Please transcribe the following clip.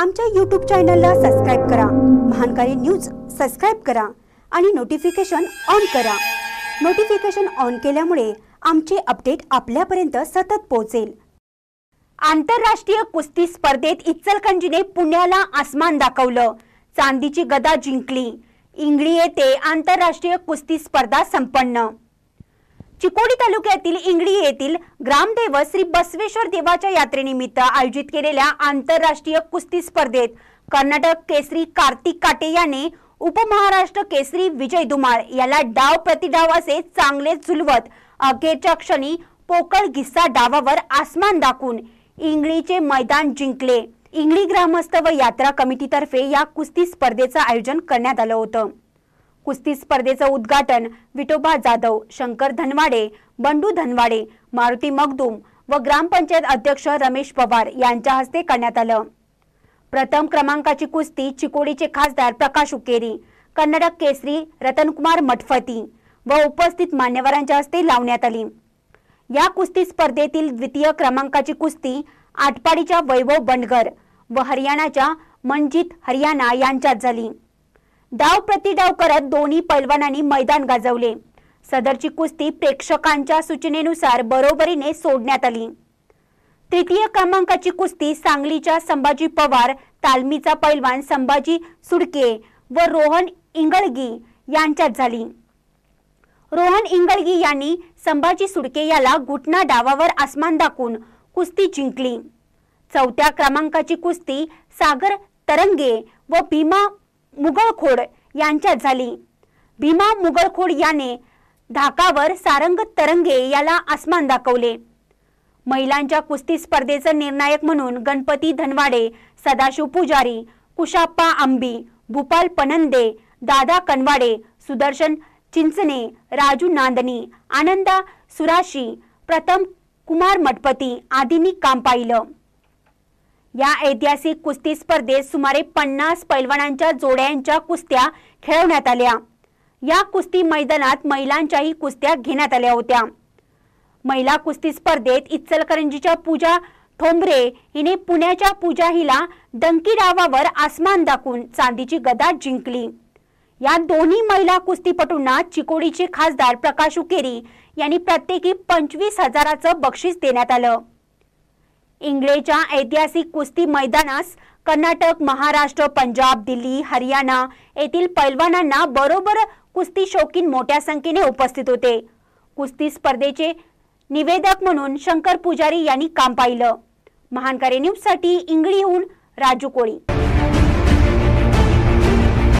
आमच्या यूट्यूब चॅनलला सबस्क्राईब करा महानकारी न्यूज सबस्क्राईब करा आणि नोटिफिकेशन ऑन करा नोटिफिकेशन ऑन केल्यामुळे आमचे अपडेट आपल्यापर्यंत सतत पोहोचेल आंतरराष्ट्रीय कुस्ती स्पर्धेत इचलकंजीने पुण्याला आसमान दाखवलं चांदीची गदा जिंकली इंगळी येथे आंतरराष्ट्रीय कुस्ती स्पर्धा संपन्न चिकोडी तालुक्यातील इंगळी येथील ग्रामदेव श्री बसवेश्वर देवाच्या यात्रेनिमित्त आयोजित केलेल्या आंतरराष्ट्रीय कुस्ती स्पर्धेत कर्नाटक केसरी कार्तिक काटे याने उपमहाराष्ट्र केसरी विजय दुमार याला डाव प्रतिडाव असे चांगले झुलवत अखेरच्या क्षणी पोकळ गिस्सा डावावर आसमान दाखवून इंगळीचे मैदान जिंकले इंगळी ग्रामस्थ व यात्रा कमिटीतर्फे या कुस्ती स्पर्धेचं आयोजन करण्यात आलं होतं कुस्ती स्पर्धेचं उद्घाटन विठोबा जाधव शंकर धनवाडे बंडू धनवाडे मारुती मगदूम व ग्रामपंचायत अध्यक्ष रमेश पवार यांच्या हस्ते करण्यात आलं प्रथम क्रमांकाची कुस्ती चिकोडीचे खासदार प्रकाश उकेरी कन्नडक केसरी रतनकुमार मठफती व उपस्थित मान्यवरांच्या हस्ते लावण्यात आली या कुस्ती स्पर्धेतील द्वितीय क्रमांकाची कुस्ती आटपाडीच्या वैभव बंडगर व हरियाणाच्या मनजित हरियाणा यांच्यात झाली डाव प्रतिडाव करत दोन्ही पैलवानांनी मैदान गाजवले सदरची कुस्ती प्रेक्षकांच्या सूचनेनुसार बरोबरीने सोडण्यात आली तृतीय क्रमांकाची कुस्ती सांगलीच्या संभाजी पवार तालमीचा पैलवान संभाजी सुडके व रोहन इंगळगी यांच्यात झाली रोहन इंगळगी यांनी संभाजी सुडके याला घुटना डावावर आसमान दाखवून कुस्ती जिंकली चौथ्या क्रमांकाची कुस्ती सागर तरंगे व भीमा मुघळखोड यांच्यात झाली भीमा मुघळखोड याने धाकावर सारंग तरंगे याला आसमान दाखवले महिलांच्या कुस्ती स्पर्धेचं निर्णायक म्हणून गणपती धनवाडे सदाशिव पुजारी कुशाप्पा आंबी भूपाल पनंदे दादा कनवाडे सुदर्शन चिंचणे राजू नांदनी आनंदा सुराशी प्रथम कुमार मठपती आदींनी काम पाहिलं या ऐतिहासिक कुस्ती स्पर्धेत सुमारे पन्नास पैलवानांच्या जोड्यांच्या कुस्त्या खेळवण्यात आल्या या कुस्ती मैदानात महिलांच्याही कुस्त्या घेण्यात आल्या होत्या महिला कुस्ती स्पर्धेत इचलकरंजीच्या पूजा ठोंबरे हिने पुण्याच्या पूजा हिला डंकी डावावर आसमान दाखवून चांदीची गदा जिंकली या दोन्ही महिला कुस्तीपटूंना चिकोडीचे खासदार प्रकाश उकेरी यांनी प्रत्येकी पंचवीस हजाराचं बक्षीस देण्यात आलं इंगळेच्या ऐतिहासिक कुस्ती मैदानास कर्नाटक महाराष्ट्र पंजाब दिल्ली हरियाणा येथील पैलवानांना बरोबर कुस्ती शौकीन मोठ्या संख्येने उपस्थित होते कुस्ती स्पर्धेचे निवेदक म्हणून शंकर पुजारी यांनी काम पाहिलं महानकारी न्यूजसाठी इंगळीहून राजू कोळी